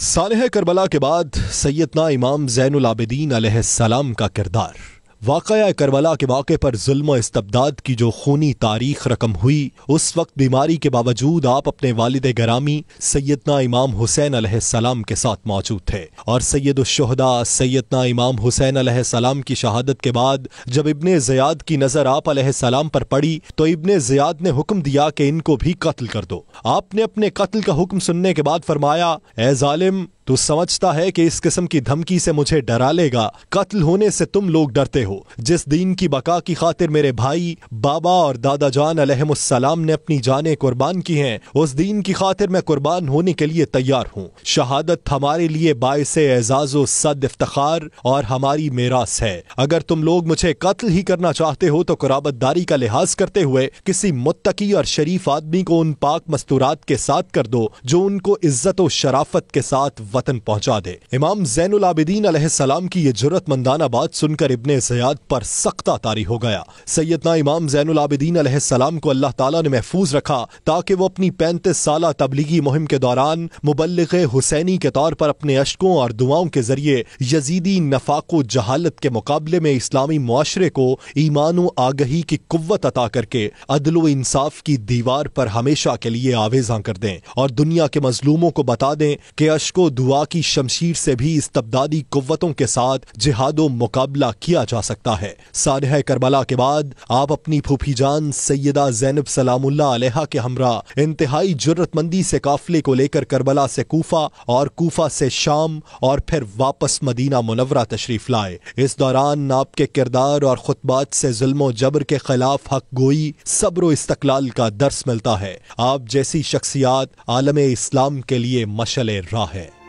صالح کربلا کے بعد سیدنا امام زین العابدین علیہ السلام کا کردار واقعہ کربلا کے واقع پر ظلم و استبداد کی جو خونی تاریخ رقم ہوئی اس وقت بیماری کے باوجود آپ اپنے والد گرامی سیدنا امام حسین علیہ السلام کے ساتھ موجود تھے اور سید الشہدہ سیدنا امام حسین علیہ السلام کی شہادت کے بعد جب ابن زیاد کی نظر آپ علیہ السلام پر پڑی تو ابن زیاد نے حکم دیا کہ ان کو بھی قتل کر دو آپ نے اپنے قتل کا حکم سننے کے بعد فرمایا اے ظالم تو سمجھتا ہے کہ اس قسم کی دھمکی سے مجھے ڈرا لے گا قتل ہونے سے تم لوگ ڈرتے ہو ہو جس دین کی بقا کی خاطر میرے بھائی بابا اور دادا جان علیہ السلام نے اپنی جانیں قربان کی ہیں اس دین کی خاطر میں قربان ہونے کے لیے تیار ہوں شہادت ہمارے لیے باعث اعزاز و صد افتخار اور ہماری میراث ہے اگر تم لوگ مجھے قتل ہی کرنا چاہتے ہو تو قرابت داری کا لحاظ کرتے ہوئے کسی متقی اور شریف آدمی کو ان پاک مستورات کے ساتھ کر دو جو ان کو عزت و شرافت کے ساتھ وطن پہنچا دے امام زین العابدین علیہ السلام کی یہ جرت مندانہ بات سن کر ابن پر سختہ طاری ہو گیا سیدنا امام زین العابدین علیہ السلام کو اللہ تعالیٰ نے محفوظ رکھا تاکہ وہ اپنی پینتیس سالہ تبلیغی مہم کے دوران مبلغ حسینی کے طور پر اپنے اشکوں اور دعاؤں کے ذریعے یزیدی نفاق و جہالت کے مقابلے میں اسلامی معاشرے کو ایمان و آگہی کی قوت عطا کر کے عدل و انصاف کی دیوار پر ہمیشہ کے لیے آویزاں کر دیں اور دنیا کے مظلوموں کو بتا دیں کہ اشک و دعا کی شمشیر سے بھی استبدادی قوتوں کے ساتھ جہاد و مقابلہ کیا جا سکتا سکتا ہے سارحہ کربلا کے بعد آپ اپنی پھوپی جان سیدہ زینب سلام اللہ علیہ کے ہمراہ انتہائی جرتمندی سے کافلے کو لے کر کربلا سے کوفہ اور کوفہ سے شام اور پھر واپس مدینہ منورہ تشریف لائے اس دوران آپ کے کردار اور خطبات سے ظلم و جبر کے خلاف حق گوئی صبر و استقلال کا درس ملتا ہے آپ جیسی شخصیات عالم اسلام کے لیے مشل راہ ہے